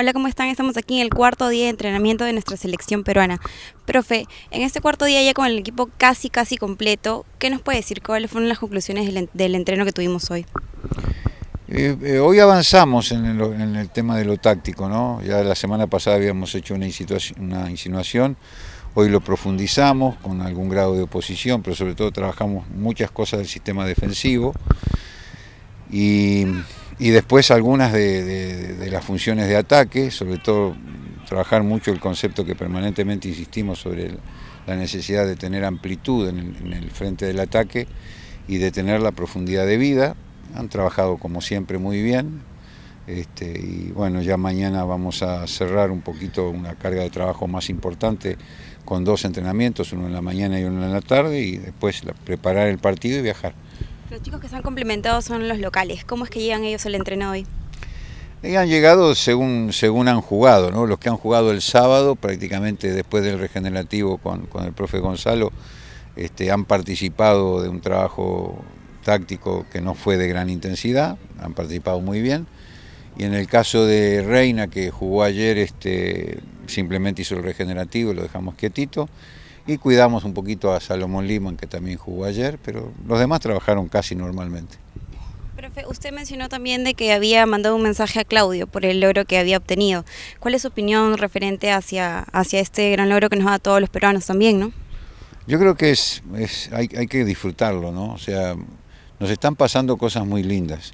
Hola, ¿cómo están? Estamos aquí en el cuarto día de entrenamiento de nuestra selección peruana. Profe, en este cuarto día ya con el equipo casi, casi completo, ¿qué nos puede decir? ¿Cuáles fueron las conclusiones del, del entreno que tuvimos hoy? Eh, eh, hoy avanzamos en el, tema de lo táctico, ¿no? Ya la semana pasada habíamos hecho una, una insinuación, hoy lo profundizamos con algún grado de oposición, pero sobre todo trabajamos muchas cosas del sistema defensivo y y después algunas de, las funciones de ataque, sobre todo trabajar mucho el concepto que permanentemente insistimos sobre la necesidad de tener amplitud en el, frente del ataque y de tener la profundidad de vida. Han trabajado como siempre muy bien. Este, y bueno, ya mañana vamos a cerrar un poquito una carga de trabajo más importante con dos entrenamientos, uno en la mañana y uno en la tarde, y después preparar el partido y viajar. Los chicos que se han complementado son los locales. ¿Cómo es que llegan ellos al entreno hoy? Eh, han llegado según, según han jugado, ¿no? Los que han jugado el sábado, prácticamente después del regenerativo con, con el profe Gonzalo, este, han participado de un trabajo táctico que no fue de gran intensidad, han participado muy bien. Y en el caso de Reina, que jugó ayer, este, simplemente hizo el regenerativo, lo dejamos quietito y cuidamos un poquito a Salomón Limón que también jugó ayer, pero los demás trabajaron casi normalmente. Profe, usted mencionó también de que había mandado un mensaje a Claudio por el logro que había obtenido. ¿Cuál es su opinión referente hacia, hacia este gran logro que nos da a todos los peruanos también, no? Yo creo que es, hay, que disfrutarlo, ¿no? O sea, nos están pasando cosas muy lindas.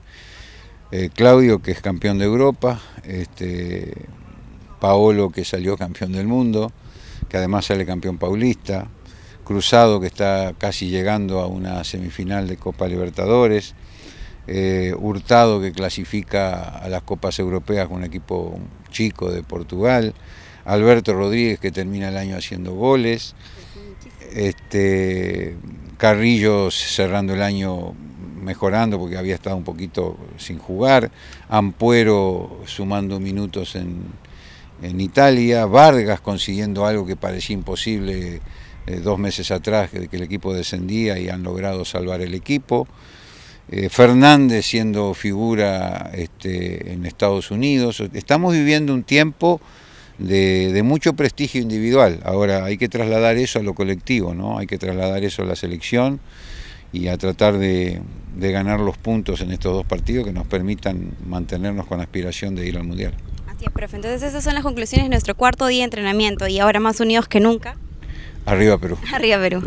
Eh, Claudio, que es campeón de Europa, este, Paolo que salió campeón del mundo, que además sale campeón paulista, Cruzado que está casi llegando a una semifinal de Copa Libertadores, eh, Hurtado que clasifica a las Copas Europeas con un equipo chico de Portugal, Alberto Rodríguez que termina el año haciendo goles, este, Carrillo cerrando el año mejorando porque había estado un poquito sin jugar, Ampuero sumando minutos en, en Italia, Vargas consiguiendo algo que parecía imposible eh, dos meses atrás, que, el equipo descendía y han logrado salvar el equipo. Eh, Fernández siendo figura este, en Estados Unidos. Estamos viviendo un tiempo de, mucho prestigio individual. Ahora hay que trasladar eso a lo colectivo, ¿no? Hay que trasladar eso a la selección y a tratar de ganar los puntos en estos dos partidos que nos permitan mantenernos con aspiración de ir al Mundial entonces esas son las conclusiones de nuestro cuarto día de entrenamiento y ahora más unidos que nunca. Arriba Perú. Arriba Perú.